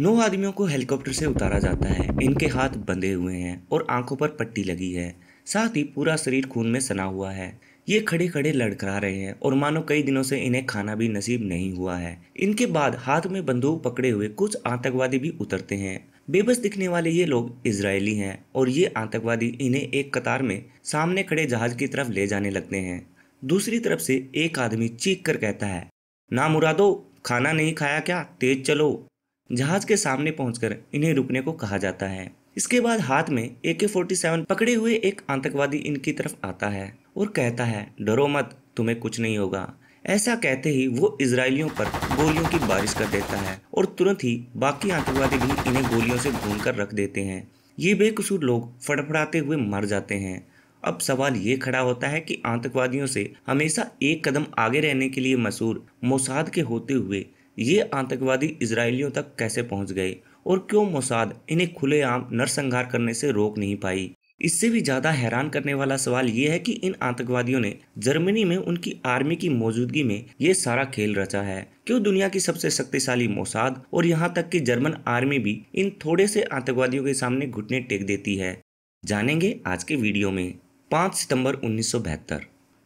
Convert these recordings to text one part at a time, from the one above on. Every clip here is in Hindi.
नौ आदमियों को हेलीकॉप्टर से उतारा जाता है इनके हाथ बंधे हुए हैं और आंखों पर पट्टी लगी है साथ ही पूरा शरीर खून में सना हुआ है ये खड़े खड़े लड़खड़ा रहे हैं और मानो कई दिनों से इन्हें खाना भी नसीब नहीं हुआ है इनके बाद हाथ में बंदूक पकड़े हुए कुछ आतंकवादी भी उतरते हैं बेबस दिखने वाले ये लोग इसराइली हैं और ये आतंकवादी इन्हें एक कतार में सामने खड़े जहाज की तरफ ले जाने लगते हैं दूसरी तरफ से एक आदमी चीख कर कहता है ना मुरादो खाना नहीं खाया क्या तेज चलो जहाज के सामने पहुंचकर इन्हें रुकने को कहा जाता है इसके बाद हाथ में ए के फोर्टी सेवन पकड़े हुए एक आतंकवादी इनकी तरफ आता है और कहता है डरो मत तुम्हें कुछ नहीं होगा ऐसा कहते ही वो इसराइलियों पर गोलियों की बारिश कर देता है और तुरंत ही बाकी आतंकवादी भी इन्हें गोलियों से भून कर रख देते हैं ये बेकसूर लोग फड़फड़ाते हुए मर जाते हैं अब सवाल ये खड़ा होता है कि आतंकवादियों से हमेशा एक कदम आगे रहने के लिए मशहूर मोसाद के होते हुए ये आतंकवादी इसराइलियों तक कैसे पहुंच गए और क्यों मोसाद इन्हें खुलेआम नरसंहार करने से रोक नहीं पाई इससे भी ज़्यादा हैरान करने वाला सवाल ये है कि इन आतंकवादियों ने जर्मनी में उनकी आर्मी की मौजूदगी में ये सारा खेल रचा है क्यों दुनिया की सबसे शक्तिशाली मोसाद और यहाँ तक कि जर्मन आर्मी भी इन थोड़े से आतंकवादियों के सामने घुटने टेक देती है जानेंगे आज के वीडियो में पाँच सितंबर उन्नीस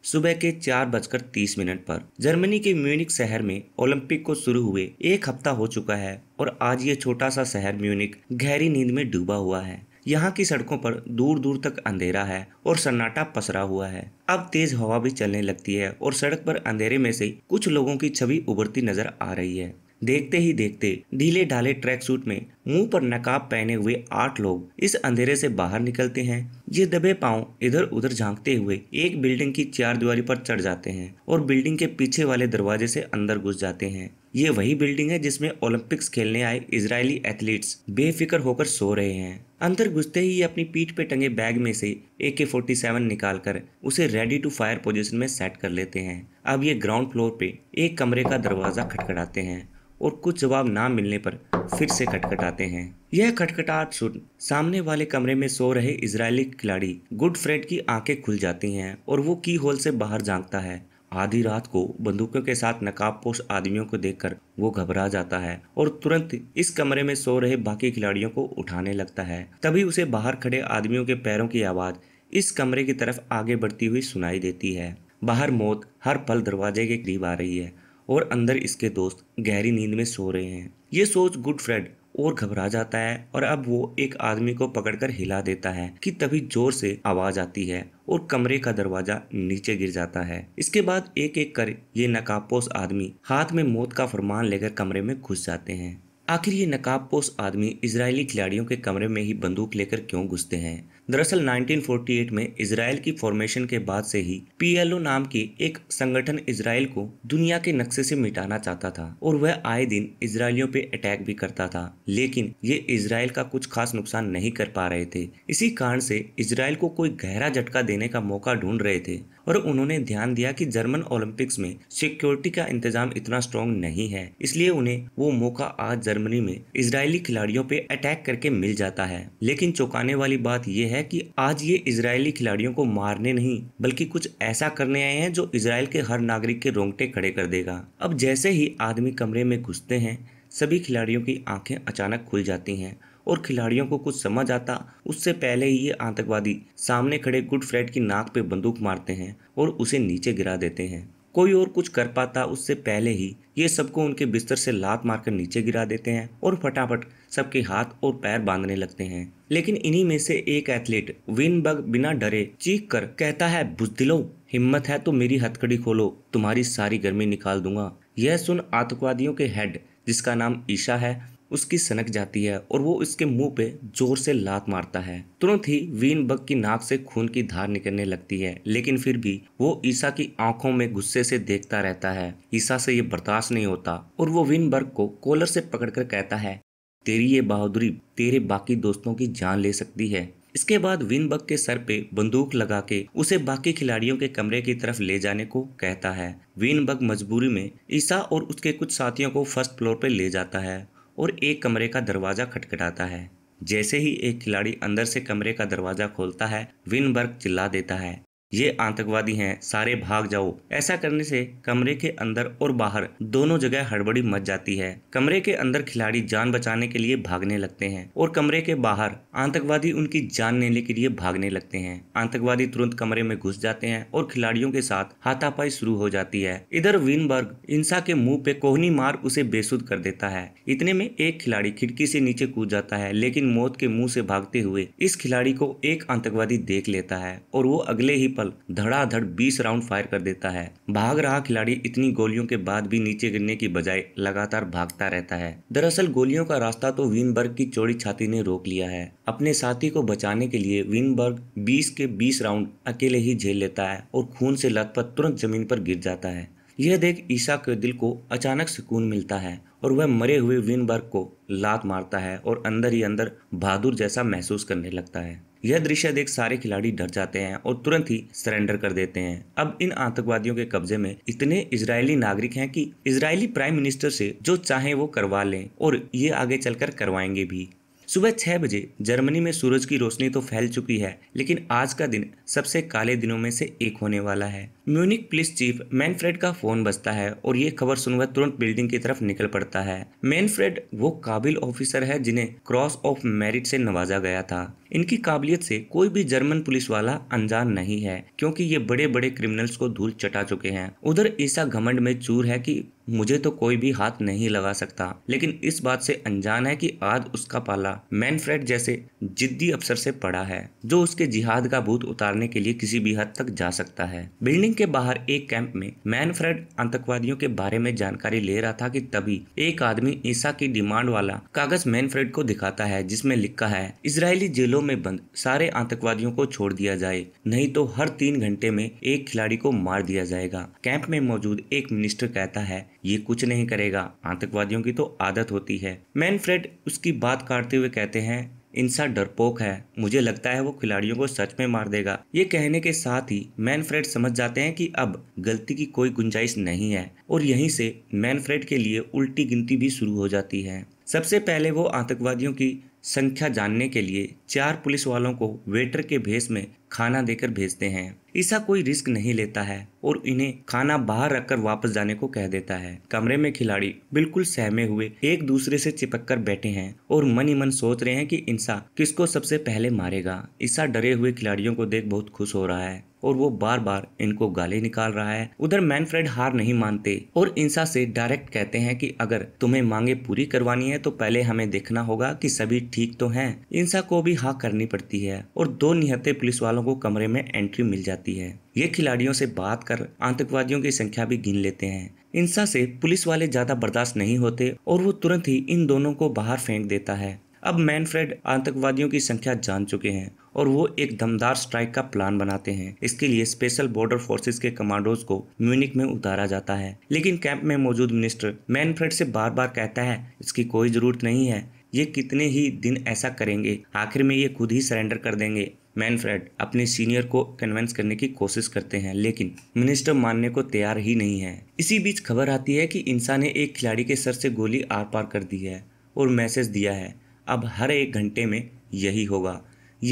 सुबह के चार बजकर तीस मिनट पर जर्मनी के म्यूनिक शहर में ओलंपिक को शुरू हुए एक हफ्ता हो चुका है और आज ये छोटा सा शहर म्यूनिक गहरी नींद में डूबा हुआ है यहाँ की सड़कों पर दूर दूर तक अंधेरा है और सन्नाटा पसरा हुआ है अब तेज हवा भी चलने लगती है और सड़क पर अंधेरे में से कुछ लोगों की छवि उभरती नजर आ रही है देखते ही देखते ढीले ढाले ट्रैक सूट में मुंह पर नकाब पहने हुए आठ लोग इस अंधेरे से बाहर निकलते हैं ये दबे पांव इधर उधर झांकते हुए एक बिल्डिंग की चार दीवारी पर चढ़ जाते हैं और बिल्डिंग के पीछे वाले दरवाजे से अंदर घुस जाते हैं ये वही बिल्डिंग है जिसमें ओलंपिक्स खेलने आए इसराइली एथलीट्स बेफिक्र होकर सो रहे हैं अंदर घुसते ही अपनी पीठ पे टंगे बैग में से ए के फोर्टी सेवन निकाल कर उसे रेडी टू फायर पोजिशन में सेट कर लेते हैं अब ये ग्राउंड फ्लोर पे एक कमरे का दरवाजा खटखटाते हैं और कुछ जवाब ना मिलने पर फिर से खटखटाते हैं यह खटखटाहट सुन सामने वाले कमरे में सो रहे इजरायली खिलाड़ी गुड फ्रेंड की आंखें खुल जाती हैं और वो की होल से बाहर झांकता है आधी रात को बंदूकों के साथ नकाबपोश आदमियों को देखकर वो घबरा जाता है और तुरंत इस कमरे में सो रहे बाकी खिलाड़ियों को उठाने लगता है तभी उसे बाहर खड़े आदमियों के पैरों की आवाज इस कमरे की तरफ आगे बढ़ती हुई सुनाई देती है बाहर मौत हर पल दरवाजे के करीब आ रही है और अंदर इसके दोस्त गहरी नींद में सो रहे हैं ये सोच गुड फ्रेड और घबरा जाता है और अब वो एक आदमी को पकड़कर हिला देता है कि तभी जोर से आवाज आती है और कमरे का दरवाजा नीचे गिर जाता है इसके बाद एक एक कर ये नकाबपोश आदमी हाथ में मौत का फरमान लेकर कमरे में घुस जाते हैं आखिर ये नकाबपोश आदमी इजरायली खिलाड़ियों के कमरे में ही बंदूक लेकर क्यों घुसते हैं दरअसल 1948 में इसराइल की फॉर्मेशन के बाद से ही पीएलओ नाम के एक संगठन इसराइल को दुनिया के नक्शे से मिटाना चाहता था और वह आए दिन इसराइलियों पे अटैक भी करता था लेकिन ये इसराइल का कुछ खास नुकसान नहीं कर पा रहे थे इसी कारण से इसराइल को कोई गहरा झटका देने का मौका ढूंढ रहे थे और उन्होंने ध्यान दिया कि जर्मन ओलंपिक्स में सिक्योरिटी का इंतजाम इतना स्ट्रॉन्ग नहीं है इसलिए उन्हें वो मौका आज जर्मनी में इसराइली खिलाड़ियों पे अटैक करके मिल जाता है लेकिन चौंकाने वाली बात यह है कि आज ये इसराइली खिलाड़ियों को मारने नहीं बल्कि कुछ ऐसा करने आए हैं जो इसराइल के हर नागरिक के रोंगटे खड़े कर देगा अब जैसे ही आदमी कमरे में घुसते हैं सभी खिलाड़ियों की आंखें अचानक खुल जाती हैं और खिलाड़ियों को कुछ समझ आता उससे पहले ही ये आतंकवादी सामने खड़े गुड फ्रेड की नाक पे बंदूक मारते हैं और उसे नीचे गिरा देते हैं कोई और कुछ कर पाता उससे पहले ही ये सबको उनके बिस्तर से लात मारकर नीचे गिरा देते हैं और फटाफट सबके हाथ और पैर बांधने लगते हैं लेकिन इन्हीं में से एक एथलीट विन बग बिना डरे चीख कर कहता है बुजदिलो हिम्मत है तो मेरी हथकड़ी खोलो तुम्हारी सारी गर्मी निकाल दूंगा यह सुन आतंकवादियों के हेड जिसका नाम ईशा है उसकी सनक जाती है और वो उसके मुंह पे जोर से लात मारता है तुरंत ही वीन बग की नाक से खून की धार निकलने लगती है लेकिन फिर भी वो ईसा की आंखों में गुस्से से देखता रहता है ईसा से ये बर्दाश्त नहीं होता और वो बर्ग को कॉलर से पकड़कर कहता है तेरी ये बहादुरी तेरे बाकी दोस्तों की जान ले सकती है इसके बाद बग के सर पे बंदूक लगा के उसे बाकी खिलाड़ियों के कमरे की तरफ ले जाने को कहता है बग मजबूरी में ईसा और उसके कुछ साथियों को फर्स्ट फ्लोर पे ले जाता है और एक कमरे का दरवाज़ा खटखटाता है जैसे ही एक खिलाड़ी अंदर से कमरे का दरवाज़ा खोलता है विनबर्ग चिल्ला देता है ये आतंकवादी हैं सारे भाग जाओ ऐसा करने से कमरे के अंदर और बाहर दोनों जगह हड़बड़ी मच जाती है कमरे के अंदर खिलाड़ी जान बचाने के लिए भागने लगते हैं और कमरे के बाहर आतंकवादी उनकी जान लेने के लिए भागने लगते हैं आतंकवादी तुरंत कमरे में घुस जाते हैं और खिलाड़ियों के साथ हाथापाई शुरू हो जाती है इधर विनबर्ग इंसा के मुंह पे कोहनी मार उसे बेसुद कर देता है इतने में एक खिलाड़ी खिड़की से नीचे कूद जाता है लेकिन मौत के मुंह से भागते हुए इस खिलाड़ी को एक आतंकवादी देख लेता है और वो अगले ही पल धड़ाधड़ बीस राउंड फायर कर देता है भाग रहा खिलाड़ी इतनी गोलियों के बाद भी नीचे गिरने की बजाय लगातार भागता रहता है दरअसल गोलियों का रास्ता तो विनबर्ग की चौड़ी छाती ने रोक लिया है अपने साथी को बचाने के लिए विनबर्ग 20 के 20 राउंड अकेले ही झेल लेता है और खून से लथपथ तुरंत जमीन पर गिर जाता है यह देख ईसा के दिल को अचानक सुकून मिलता है और वह मरे हुए विनबर्ग को लात मारता है और अंदर ही अंदर बहादुर जैसा महसूस करने लगता है यह दृश्य देख सारे खिलाड़ी डर जाते हैं और तुरंत ही सरेंडर कर देते हैं अब इन आतंकवादियों के कब्जे में इतने इजरायली नागरिक हैं कि इजरायली प्राइम मिनिस्टर से जो चाहे वो करवा लें और ये आगे चलकर करवाएंगे भी सुबह छह बजे जर्मनी में सूरज की रोशनी तो फैल चुकी है लेकिन आज का दिन सबसे काले दिनों में से एक होने वाला है म्यूनिक पुलिस चीफ मैनफ्रेड का फोन बजता है और ये खबर सुनवा तुरंत बिल्डिंग की तरफ निकल पड़ता है मैनफ्रेड वो काबिल ऑफिसर है जिन्हें क्रॉस ऑफ मेरिट से नवाजा गया था इनकी काबिलियत से कोई भी जर्मन पुलिस वाला अनजान नहीं है क्योंकि ये बड़े बड़े क्रिमिनल्स को धूल चटा चुके हैं उधर ईसा घमंड में चूर है कि मुझे तो कोई भी हाथ नहीं लगा सकता लेकिन इस बात से अनजान है कि आज उसका पाला मैनफ्रेड जैसे जिद्दी अफसर से पड़ा है जो उसके जिहाद का भूत उतारने के लिए किसी भी हद तक जा सकता है बिल्डिंग के बाहर एक कैंप में मैनफ्रेड आतंकवादियों के बारे में जानकारी ले रहा था कि तभी एक आदमी ईसा की डिमांड वाला कागज मैनफ्रेड को दिखाता है जिसमें लिखा है इसराइली जेलों जेलों में बंद सारे आतंकवादियों को छोड़ दिया जाए नहीं तो हर तीन घंटे में एक खिलाड़ी को मार दिया जाएगा कैंप में मौजूद एक मिनिस्टर कहता है ये कुछ नहीं करेगा आतंकवादियों की तो आदत होती है मैनफ्रेड उसकी बात काटते हुए कहते हैं इंसान डरपोक है मुझे लगता है वो खिलाड़ियों को सच में मार देगा ये कहने के साथ ही मैनफ्रेड समझ जाते हैं कि अब गलती की कोई गुंजाइश नहीं है और यहीं से मैनफ्रेड के लिए उल्टी गिनती भी शुरू हो जाती है सबसे पहले वो आतंकवादियों की संख्या जानने के लिए चार पुलिस वालों को वेटर के भेष में खाना देकर भेजते हैं ईसा कोई रिस्क नहीं लेता है और इन्हें खाना बाहर रखकर वापस जाने को कह देता है कमरे में खिलाड़ी बिल्कुल सहमे हुए एक दूसरे से चिपक कर बैठे हैं और मन ही मन सोच रहे हैं कि इंसा किसको सबसे पहले मारेगा ईसा डरे हुए खिलाड़ियों को देख बहुत खुश हो रहा है और वो बार बार इनको गाली निकाल रहा है उधर मैनफ्रेड हार नहीं मानते और इंसा से डायरेक्ट कहते हैं कि अगर तुम्हें मांगे पूरी करवानी है तो पहले हमें देखना होगा कि सभी ठीक तो हैं इंसा को भी हाँ करनी पड़ती है और दो निहत्ते पुलिस वालों को कमरे में एंट्री मिल जाती जाती है ये खिलाड़ियों से बात कर आतंकवादियों की संख्या भी गिन लेते हैं इंसा से पुलिस वाले ज्यादा बर्दाश्त नहीं होते और वो तुरंत ही इन दोनों को बाहर फेंक देता है अब मैनफ्रेड आतंकवादियों की संख्या जान चुके हैं और वो एक दमदार स्ट्राइक का प्लान बनाते हैं इसके लिए स्पेशल बॉर्डर फोर्सेस के कमांडोज को म्यूनिक में उतारा जाता है लेकिन कैंप में मौजूद मिनिस्टर मैनफ्रेड से बार बार कहता है इसकी कोई जरूरत नहीं है ये कितने ही दिन ऐसा करेंगे आखिर में ये खुद ही सरेंडर कर देंगे मैनफ्रेड अपने सीनियर को कन्वेंस करने की कोशिश करते हैं लेकिन मिनिस्टर मानने को तैयार ही नहीं है इसी बीच खबर आती है कि इंसा ने एक खिलाड़ी के सर से गोली आर पार कर दी है और मैसेज दिया है अब हर एक घंटे में यही होगा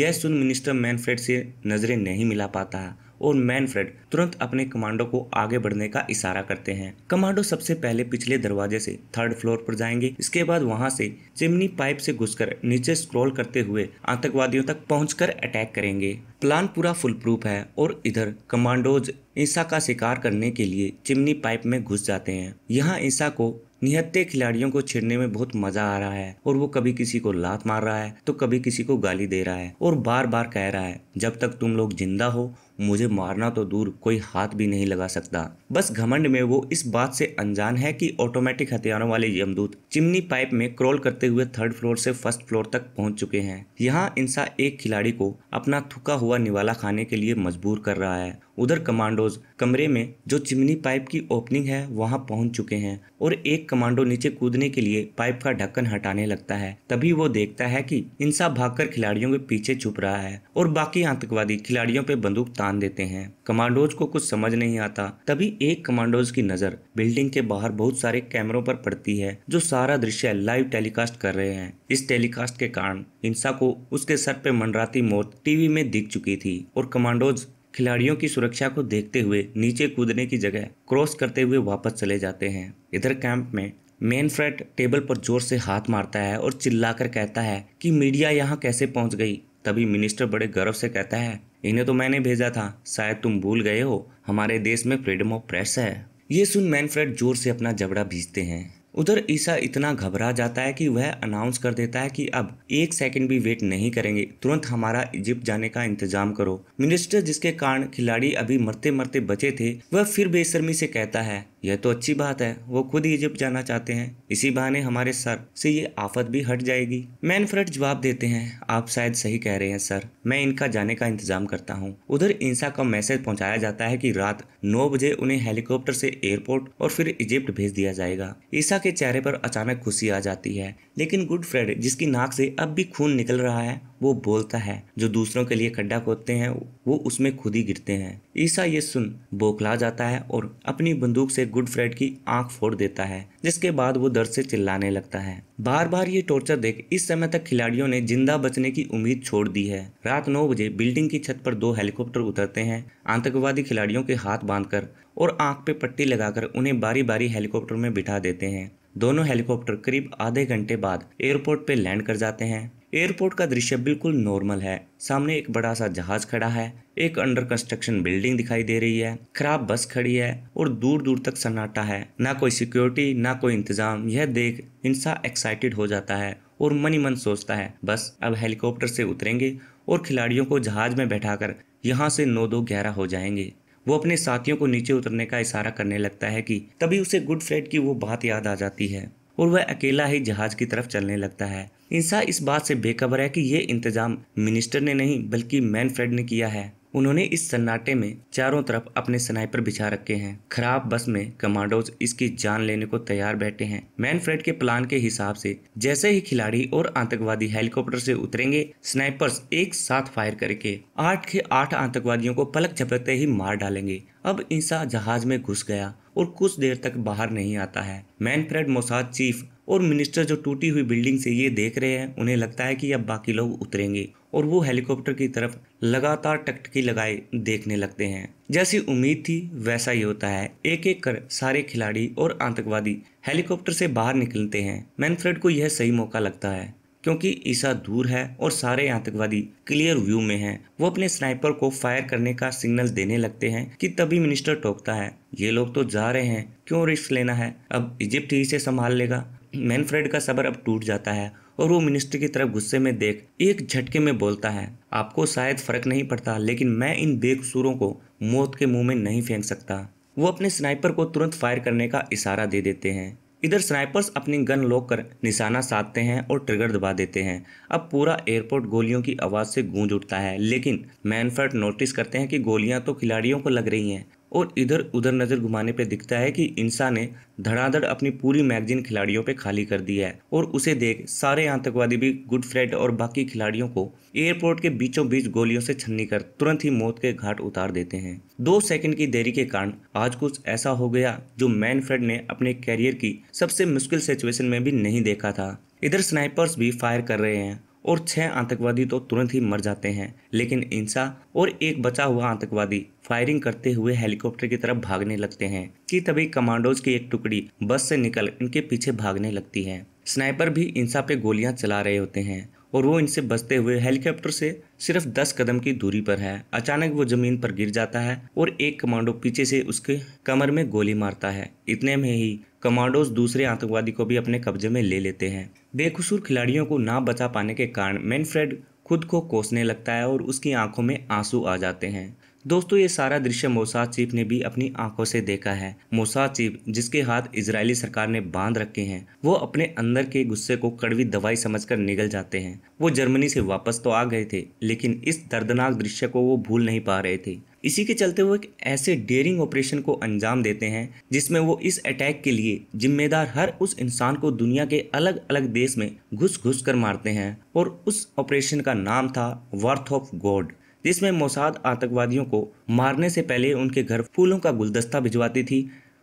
यह सुन मिनिस्टर मैनफ्रेड से नज़रें नहीं मिला पाता और मैनफ्रेड तुरंत अपने कमांडो को आगे बढ़ने का इशारा करते हैं कमांडो सबसे पहले पिछले दरवाजे से थर्ड फ्लोर पर जाएंगे इसके बाद वहां से चिमनी पाइप से घुसकर नीचे स्क्रॉल करते हुए आतंकवादियों तक पहुंचकर अटैक करेंगे प्लान पूरा फुल प्रूफ है और इधर कमांडोज ईसा का शिकार करने के लिए चिमनी पाइप में घुस जाते हैं यहाँ ईसा को निहत्ते खिलाड़ियों को छेड़ने में बहुत मजा आ रहा है और वो कभी किसी को लात मार रहा है तो कभी किसी को गाली दे रहा है और बार बार कह रहा है जब तक तुम लोग जिंदा हो मुझे मारना तो दूर कोई हाथ भी नहीं लगा सकता बस घमंड में वो इस बात से अनजान है कि ऑटोमेटिक हथियारों वाले यमदूत चिमनी पाइप में क्रॉल करते हुए थर्ड फ्लोर से फर्स्ट फ्लोर तक पहुंच चुके हैं यहाँ इंसा एक खिलाड़ी को अपना थका हुआ निवाला खाने के लिए मजबूर कर रहा है उधर कमांडोज कमरे में जो चिमनी पाइप की ओपनिंग है वहां पहुंच चुके हैं और एक कमांडो नीचे कूदने के लिए पाइप का ढक्कन हटाने लगता है तभी वो देखता है कि इंसा भागकर खिलाड़ियों के पीछे छुप रहा है और बाकी आतंकवादी खिलाड़ियों पे बंदूक तान देते हैं कमांडोज को कुछ समझ नहीं आता तभी एक कमांडोज की नजर बिल्डिंग के बाहर बहुत सारे कैमरों पर पड़ती है जो सारा दृश्य लाइव टेलीकास्ट कर रहे हैं इस टेलीकास्ट के कारण इंसा को उसके सर पे मंडराती मौत टीवी में दिख चुकी थी और कमांडोज खिलाड़ियों की सुरक्षा को देखते हुए नीचे कूदने की जगह क्रॉस करते हुए वापस चले जाते हैं इधर कैंप में मेन फ्रेट टेबल पर जोर से हाथ मारता है और चिल्लाकर कहता है कि मीडिया यहाँ कैसे पहुँच गई तभी मिनिस्टर बड़े गर्व से कहता है इन्हें तो मैंने भेजा था शायद तुम भूल गए हो हमारे देश में फ्रीडम ऑफ प्रेस है ये सुन मैनफ्रेड जोर से अपना जबड़ा भीजते हैं उधर ईसा इतना घबरा जाता है कि वह अनाउंस कर देता है कि अब एक सेकंड भी वेट नहीं करेंगे तुरंत हमारा इजिप्ट जाने का इंतजाम करो मिनिस्टर जिसके कारण खिलाड़ी अभी मरते मरते बचे थे वह फिर बेशर्मी से कहता है यह तो अच्छी बात है वो खुद इजिप्ट जाना चाहते हैं इसी बहाने हमारे सर से ये आफत भी हट जाएगी मैनफ्रेड जवाब देते हैं आप शायद सही कह रहे हैं सर मैं इनका जाने का इंतजाम करता हूँ उधर इंसा का मैसेज पहुँचाया जाता है कि रात नौ बजे उन्हें हेलीकॉप्टर से एयरपोर्ट और फिर इजिप्ट भेज दिया जाएगा ईसा के चेहरे पर अचानक खुशी आ जाती है लेकिन गुड फ्रेड जिसकी नाक से अब भी खून निकल रहा है वो बोलता है जो दूसरों के लिए खड्डा खोदते हैं वो उसमें खुद ही गिरते हैं ईसा ये सुन बौखला जाता है और अपनी बंदूक से गुड फ्रेड की आंख फोड़ देता है जिसके बाद वो दर्द से चिल्लाने लगता है बार बार ये टॉर्चर देख इस समय तक खिलाड़ियों ने जिंदा बचने की उम्मीद छोड़ दी है रात नौ बजे बिल्डिंग की छत पर दो हेलीकॉप्टर उतरते हैं आतंकवादी खिलाड़ियों के हाथ बांधकर और आंख पे पट्टी लगाकर उन्हें बारी बारी हेलीकॉप्टर में बिठा देते हैं दोनों हेलीकॉप्टर करीब आधे घंटे बाद एयरपोर्ट पे लैंड कर जाते हैं एयरपोर्ट का दृश्य बिल्कुल नॉर्मल है सामने एक बड़ा सा जहाज खड़ा है एक अंडर कंस्ट्रक्शन बिल्डिंग दिखाई दे रही है खराब बस खड़ी है और दूर दूर तक सन्नाटा है ना कोई सिक्योरिटी ना कोई इंतजाम यह देख इंसान एक्साइटेड हो जाता है और मन ही मन सोचता है बस अब हेलीकॉप्टर से उतरेंगे और खिलाड़ियों को जहाज में बैठाकर यहाँ से नौ दो ग्यारह हो जाएंगे वो अपने साथियों को नीचे उतरने का इशारा करने लगता है कि तभी उसे गुड फ्रेड की वो बात याद आ जाती है और वह अकेला ही जहाज की तरफ चलने लगता है इंसा इस बात से बेखबर है कि ये इंतजाम मिनिस्टर ने नहीं बल्कि मैनफ्रेड ने किया है उन्होंने इस सन्नाटे में चारों तरफ अपने स्नाइपर बिछा रखे हैं खराब बस में कमांडोज इसकी जान लेने को तैयार बैठे हैं मैनफ्रेड के प्लान के हिसाब से जैसे ही खिलाड़ी और आतंकवादी हेलीकॉप्टर से उतरेंगे स्नाइपर्स एक साथ फायर करके आठ के आठ आतंकवादियों को पलक झपकते ही मार डालेंगे अब ईसा जहाज में घुस गया और कुछ देर तक बाहर नहीं आता है मैनफ्रेड मोसाद चीफ और मिनिस्टर जो टूटी हुई बिल्डिंग से ये देख रहे हैं उन्हें लगता है कि अब बाकी लोग उतरेंगे और वो हेलीकॉप्टर की तरफ लगातार टकटकी लगाए देखने लगते हैं जैसी उम्मीद थी वैसा ही होता है एक एक कर सारे खिलाड़ी और आतंकवादी हेलीकॉप्टर से बाहर निकलते हैं मैनफ्रेड को यह सही मौका लगता है क्योंकि ईसा दूर है और सारे आतंकवादी क्लियर व्यू में हैं। वो अपने स्नाइपर को फायर करने का सिग्नल देने लगते हैं कि तभी मिनिस्टर टोकता है ये लोग तो जा रहे हैं क्यों रिस्क लेना है अब इजिप्ट ही से संभाल लेगा मैनफ्रेड का सबर अब टूट जाता है और वो मिनिस्टर की तरफ गुस्से में देख एक झटके में बोलता है आपको शायद फर्क नहीं पड़ता लेकिन मैं इन बेकसूरों को मौत के मुंह में नहीं फेंक सकता वो अपने स्नाइपर को तुरंत फायर करने का इशारा दे देते हैं इधर स्नाइपर्स अपनी गन लॉक कर निशाना साधते हैं और ट्रिगर दबा देते हैं अब पूरा एयरपोर्ट गोलियों की आवाज़ से गूंज उठता है लेकिन मैनफर्ट नोटिस करते हैं कि गोलियां तो खिलाड़ियों को लग रही हैं और इधर उधर नज़र घुमाने पर दिखता है कि इंसा ने धड़ाधड़ अपनी पूरी मैगजीन खिलाड़ियों पर खाली कर दी है और उसे देख सारे आतंकवादी भी गुड फ्रेड और बाकी खिलाड़ियों को एयरपोर्ट के बीचों बीच गोलियों से छन्नी कर तुरंत ही मौत के घाट उतार देते हैं दो सेकंड की देरी के कारण आज कुछ ऐसा हो गया जो फ्रेड ने अपने कैरियर की सबसे मुश्किल सिचुएशन में भी नहीं देखा था इधर स्नाइपर्स भी फायर कर रहे हैं और छह आतंकवादी तो तुरंत ही मर जाते हैं लेकिन इंसा और एक बचा हुआ आतंकवादी फायरिंग करते हुए हेलीकॉप्टर की तरफ भागने लगते हैं कि तभी कमांडोज की एक टुकड़ी बस से निकल इनके पीछे भागने लगती है स्नाइपर भी इंसा पे गोलियां चला रहे होते हैं और वो इनसे बचते हुए हेलीकॉप्टर से सिर्फ दस कदम की दूरी पर है अचानक वो जमीन पर गिर जाता है और एक कमांडो पीछे से उसके कमर में गोली मारता है इतने में ही कमांडोज दूसरे आतंकवादी को भी अपने कब्जे में ले लेते हैं बेकसूर खिलाड़ियों को ना बचा पाने के कारण मैनफ्रेड खुद को कोसने लगता है और उसकी आंखों में आंसू आ जाते हैं दोस्तों ये सारा दृश्य मोसाद चीफ ने भी अपनी आंखों से देखा है मोसाद चीफ जिसके हाथ इजरायली सरकार ने बांध रखे हैं वो अपने अंदर के गुस्से को कड़वी दवाई समझकर निगल जाते हैं वो जर्मनी से वापस तो आ गए थे लेकिन इस दर्दनाक दृश्य को वो भूल नहीं पा रहे थे इसी के चलते वो एक ऐसे डेयरिंग ऑपरेशन को अंजाम देते हैं जिसमें वो इस अटैक के लिए जिम्मेदार हर उस इंसान को दुनिया के अलग अलग देश में घुस घुस कर मारते हैं और उस ऑपरेशन का नाम था वर्थ ऑफ गॉड जिसमें मोसाद आतंकवादियों को मारने से पहले उनके घर फूलों का गुलदस्ता भिजवाती थी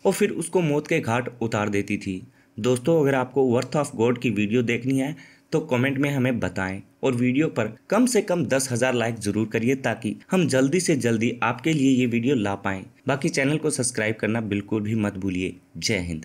और फिर उसको मौत के घाट उतार देती थी दोस्तों अगर आपको वर्थ ऑफ गॉड की वीडियो देखनी है तो कमेंट में हमें बताएं और वीडियो पर कम से कम दस हज़ार लाइक ज़रूर करिए ताकि हम जल्दी से जल्दी आपके लिए ये वीडियो ला पाएं बाकी चैनल को सब्सक्राइब करना बिल्कुल भी मत भूलिए जय हिंद